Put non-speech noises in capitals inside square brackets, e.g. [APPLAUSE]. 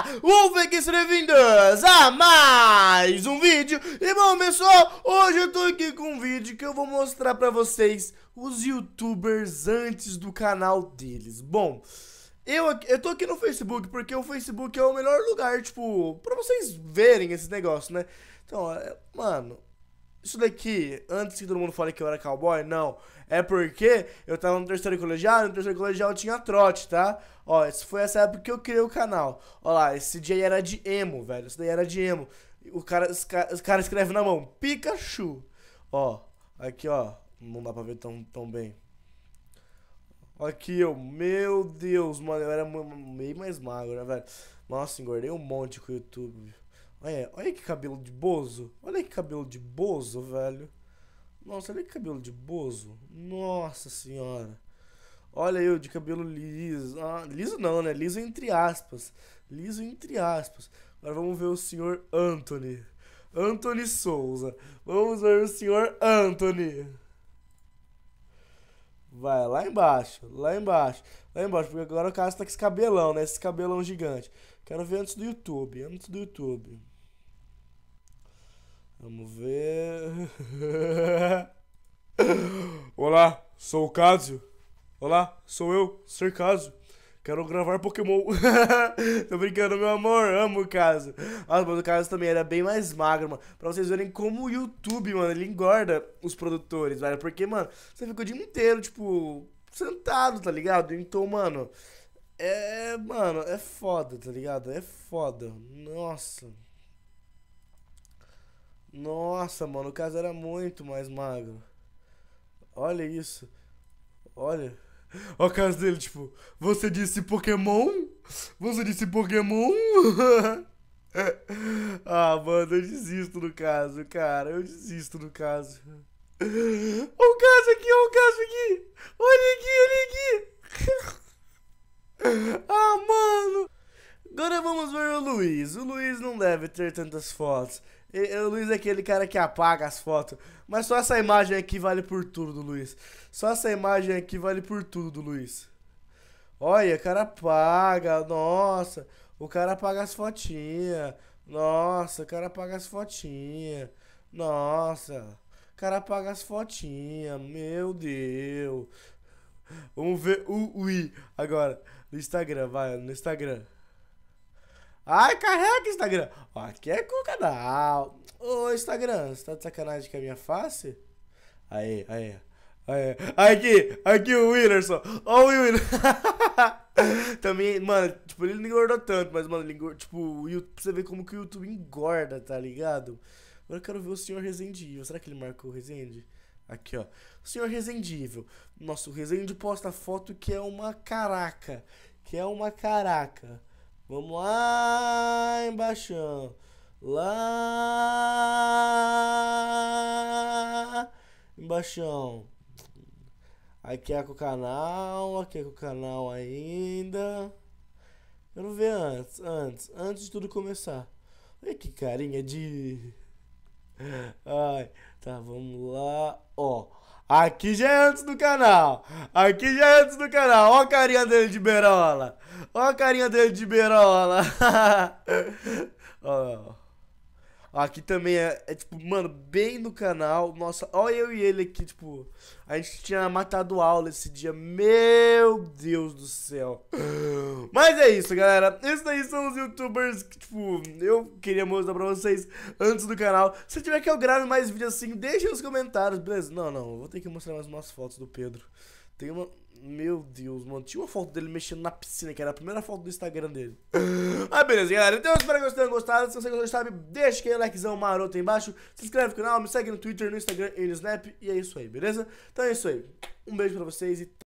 galera, Wolfex, bem-vindos a mais um vídeo E bom pessoal, hoje eu tô aqui com um vídeo que eu vou mostrar pra vocês Os youtubers antes do canal deles Bom, eu, eu tô aqui no Facebook porque o Facebook é o melhor lugar, tipo, pra vocês verem esses negócios, né Então, é, mano, isso daqui, antes que todo mundo fale que eu era cowboy, não. É porque eu tava no terceiro colegial, no terceiro colegial tinha trote, tá? Ó, isso foi essa época que eu criei o canal. Ó lá, esse dia aí era de emo, velho. Isso daí era de emo. O cara, os cara, os cara escreve na mão, Pikachu. Ó, aqui, ó. Não dá pra ver tão, tão bem. Aqui, eu, meu Deus, mano, eu era meio mais magro, né, velho? Nossa, engordei um monte com o YouTube. É, olha que cabelo de bozo. Olha que cabelo de bozo, velho. Nossa, olha que cabelo de bozo. Nossa senhora. Olha eu de cabelo liso. Ah, liso não, né? Liso entre aspas. Liso entre aspas. Agora vamos ver o senhor Anthony. Anthony Souza. Vamos ver o senhor Anthony. Vai, lá embaixo, lá embaixo, lá embaixo, porque agora o cara tá com esse cabelão, né? Esse cabelão gigante. Quero ver antes do YouTube, antes do YouTube. Vamos ver. [LAUGHS] Olá, sou o Cássio. Olá, sou eu, Ser Cássio. Quero gravar Pokémon. [LAUGHS] Tô brincando, meu amor. Amo o caso. Nossa, ah, mas o caso também era bem mais magro, mano. Pra vocês verem como o YouTube, mano, ele engorda os produtores, velho. Porque, mano, você fica o dia inteiro, tipo, sentado, tá ligado? Então, mano. É. Mano, é foda, tá ligado? É foda. Nossa. Nossa, mano, o caso era muito mais magro. Olha isso. Olha. Olha o caso dele, tipo, você disse Pokémon? Você disse Pokémon? [LAUGHS] ah, mano, eu desisto no caso, cara. Eu desisto no caso. Olha o caso aqui, olha o caso aqui. Olha aqui, olha aqui. [LAUGHS] ah, mano. Agora vamos ver o Luiz. O Luiz não deve ter tantas fotos. O Luiz é aquele cara que apaga as fotos. Mas só essa imagem aqui vale por tudo do Luiz. Só essa imagem aqui vale por tudo do Luiz. Olha, o cara apaga. Nossa, o cara apaga as fotinhas. Nossa, o cara apaga as fotinhas. Nossa, o cara apaga as fotinhas. Meu Deus. Vamos ver o Wii agora. No Instagram, vai, no Instagram. Ai, carrega, Instagram. Aqui é com o canal. Ô, Instagram, você tá de sacanagem com a minha face? Aí, aí. Aí, aqui, aqui o Willerson. Ó o Willerson. [LAUGHS] Também, mano, tipo, ele não engordou tanto, mas, mano, ele engordou, tipo, YouTube, você vê como que o YouTube engorda, tá ligado? Agora eu quero ver o senhor Resendível. Será que ele marcou o Resende? Aqui, ó. O senhor Resendível. Nossa, o Resende posta foto que é uma caraca. Que é uma caraca. Vamos lá embaixo. Lá embaixo. Aqui é com o canal, aqui é com o canal ainda. Quero ver antes, antes, antes de tudo começar. Olha que carinha de. Ai, tá, vamos lá. Ó. Aqui já é antes do canal. Aqui já é antes do canal. Ó a carinha dele de berola. Ó a carinha dele de berola. [LAUGHS] Ó. Aqui também é, é, tipo, mano, bem no canal. Nossa, olha eu e ele aqui, tipo. A gente tinha matado aula esse dia. Meu Deus do céu. [GASPS] Mas é isso, galera. Esses daí são os youtubers que, tipo, eu queria mostrar pra vocês antes do canal. Se tiver que eu grave mais vídeos assim, deixem nos comentários, beleza? Não, não, vou ter que mostrar mais umas fotos do Pedro. Tem uma. Meu Deus, mano. Tinha uma foto dele mexendo na piscina, que era a primeira foto do Instagram dele. [LAUGHS] ah, beleza, galera. Então espero que vocês tenham gostado. Se você gostou, sabe, deixa aquele likezão maroto aí embaixo. Se inscreve no canal, me segue no Twitter, no Instagram e no Snap. E é isso aí, beleza? Então é isso aí. Um beijo pra vocês e.